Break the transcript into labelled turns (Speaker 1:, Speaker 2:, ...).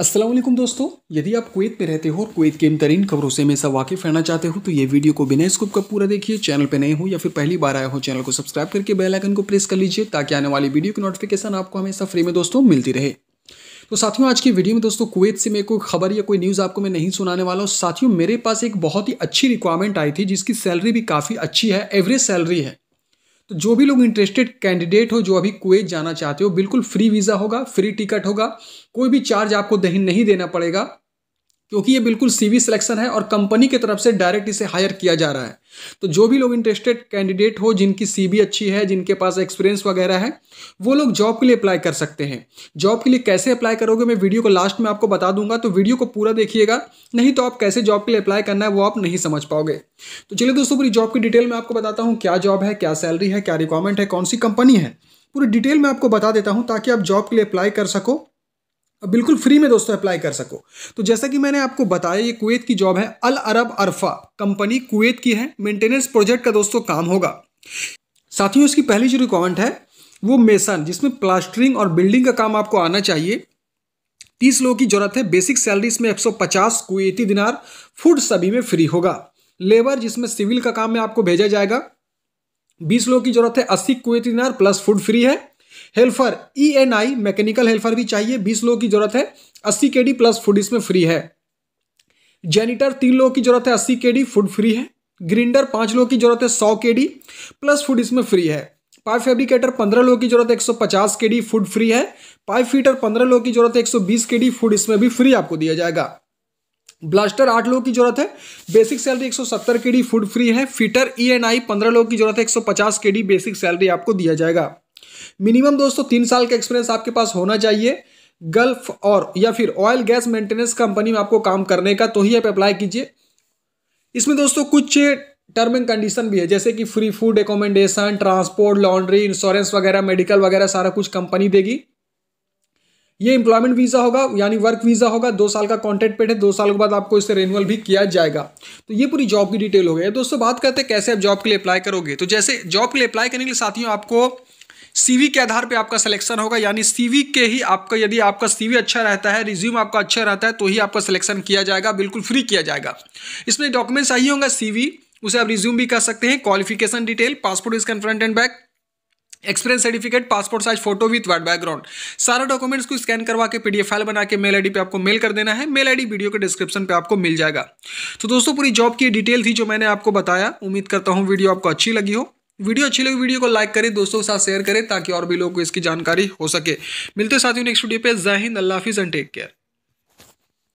Speaker 1: असलम दोस्तों यदि आप कुवैत में रहते हो और कुवैत के इमतरीन खबरों से हमेशा वाकिफ रहना चाहते हो तो ये वीडियो को बिना स्कूप का पूरा देखिए चैनल पर नए हो या फिर पहली बार आए हो चैनल को सब्सक्राइब करके बेल आइकन को प्रेस कर लीजिए ताकि आने वाली वीडियो की नोटिफिकेशन आपको हमेशा फ्री में दोस्तों मिलती रहे तो साथियों आज की वीडियो में दोस्तों कुवैत से मैं कोई खबर या कोई न्यूज़ आपको मैं नहीं सुनाने वाला हूँ साथियों मेरे पास एक बहुत ही अच्छी रिक्वायरमेंट आई थी जिसकी सैलरी भी काफ़ी अच्छी है एवरेज सैलरी है तो जो भी लोग इंटरेस्टेड कैंडिडेट हो जो अभी कुवैत जाना चाहते हो बिल्कुल फ्री वीज़ा होगा फ्री टिकट होगा कोई भी चार्ज आपको नहीं देना पड़ेगा क्योंकि ये बिल्कुल सीवी सिलेक्शन है और कंपनी की तरफ से डायरेक्ट इसे हायर किया जा रहा है तो जो भी लोग इंटरेस्टेड कैंडिडेट हो जिनकी सीवी अच्छी है जिनके पास एक्सपीरियंस वगैरह है वो लोग जॉब के लिए अप्लाई कर सकते हैं जॉब के लिए कैसे अप्लाई करोगे मैं वीडियो को लास्ट में आपको बता दूंगा तो वीडियो को पूरा देखिएगा नहीं तो आप कैसे जॉब के लिए अप्लाई करना है वो आप नहीं समझ पाओगे तो चलिए दोस्तों पूरी जॉब की डिटेल में आपको बताता हूँ क्या जॉब है क्या सैलरी है क्या रिक्वायरमेंट है कौन सी कंपनी है पूरी डिटेल में आपको बता देता हूँ ताकि आप जॉब के लिए अप्लाई कर सको बिल्कुल फ्री में दोस्तों अप्लाई कर सको तो जैसा कि मैंने आपको बताया ये कुवैत की जॉब है अल अरब अरफा कंपनी कुवैत की है मेंटेनेंस प्रोजेक्ट का दोस्तों काम होगा साथियों इसकी पहली जो रिक्वायरमेंट है वो मेसन जिसमें प्लास्टरिंग और बिल्डिंग का काम आपको आना चाहिए तीस लोगों की जरूरत है बेसिक सैलरी इसमें एक सौ दिनार फूड सभी में फ्री होगा लेबर जिसमें सिविल का काम में आपको भेजा जाएगा बीस लोगों की जरूरत है अस्सी कुवैती दिनार प्लस फूड फ्री है helper E e N I mechanical helper भी चाहिए बीस लोगों की जरूरत है अस्सी के डी प्लस फूड इसमें फ्री है जेनिटर तीन लोगों की जरूरत है अस्सी के डी फूड फ्री है ग्रिंडर पांच लोगों की जरूरत है सौ के डी प्लस फूड इसमें फ्री है पाइप फैब्रिकेटर पंद्रह लोगों की जरूरत है एक सौ पचास के डी फूड फ्री है पाइप फीटर पंद्रह लोगों की जरूरत है एक सौ बीस के डी फूड इसमें भी फ्री आपको दिया जाएगा ब्लास्टर आठ लोगों की जरूरत है बेसिक सैलरी एक सौ सत्तर के डी फूड फ्री है फीटर ई एन आई पंद्रह लोगों की जरूरत है एक सौ पचास के डी बेसिक सैलरी आपको दिया जाएगा मिनिमम दोस्तों तीन साल का एक्सपीरियंस आपके पास होना चाहिए गल्फ और या फिर ऑयल गैस मेंटेनेंस कंपनी में आपको काम करने का तो ही आप अप्लाई कीजिए इसमें दोस्तों कुछ टर्म एंड कंडीशन भी है जैसे कि free food accommodation transport laundry insurance वगैरह मेडिकल वगैरह सारा कुछ कंपनी देगी ये एम्प्लॉयमेंट वीज़ा होगा यानी वर्क वीज़ा होगा दो साल का कॉन्ट्रैक्ट पेड है दो साल के बाद आपको इसे रिन्यूअल भी किया जाएगा तो ये पूरी जॉब की डिटेल हो गई है दोस्तों बात करते हैं कैसे आप जॉब के लिए अप्लाई करोगे तो जैसे जॉब के लिए अप्लाई करने के लिए साथियों आपको सीवी के आधार पे आपका सिलेक्शन होगा यानी सीवी के ही आपका यदि आपका सीवी अच्छा रहता है रिज्यूम आपका अच्छा रहता है तो ही आपका सिलेक्शन किया जाएगा बिल्कुल फ्री किया जाएगा इसमें डॉक्यूमेंट्स आई होंगे सी उसे आप रिज्यूम भी कर सकते हैं qualification detail passport scan front and back experience certificate passport size photo with word background सारा डॉक्यूमेंट्स को स्कैन करवा के पीडीएफ फाइल बना के मेल आईडी पे आपको मेल कर देना है मेल आईडी वीडियो के डिस्क्रिप्शन पे आपको मिल जाएगा तो दोस्तों पूरी जॉब की डिटेल थी जो मैंने आपको बताया उम्मीद करता हूँ वीडियो आपको अच्छी लगी हो वीडियो अच्छी लगी वीडियो को लाइक करें दोस्तों के साथ शेयर करें ताकि और भी लोगों को इसकी जानकारी हो सके मिलते साथियों नेक्स्ट वीडियो पे जय हिंद अल्लाह हाफिज़ एंड टेक केयर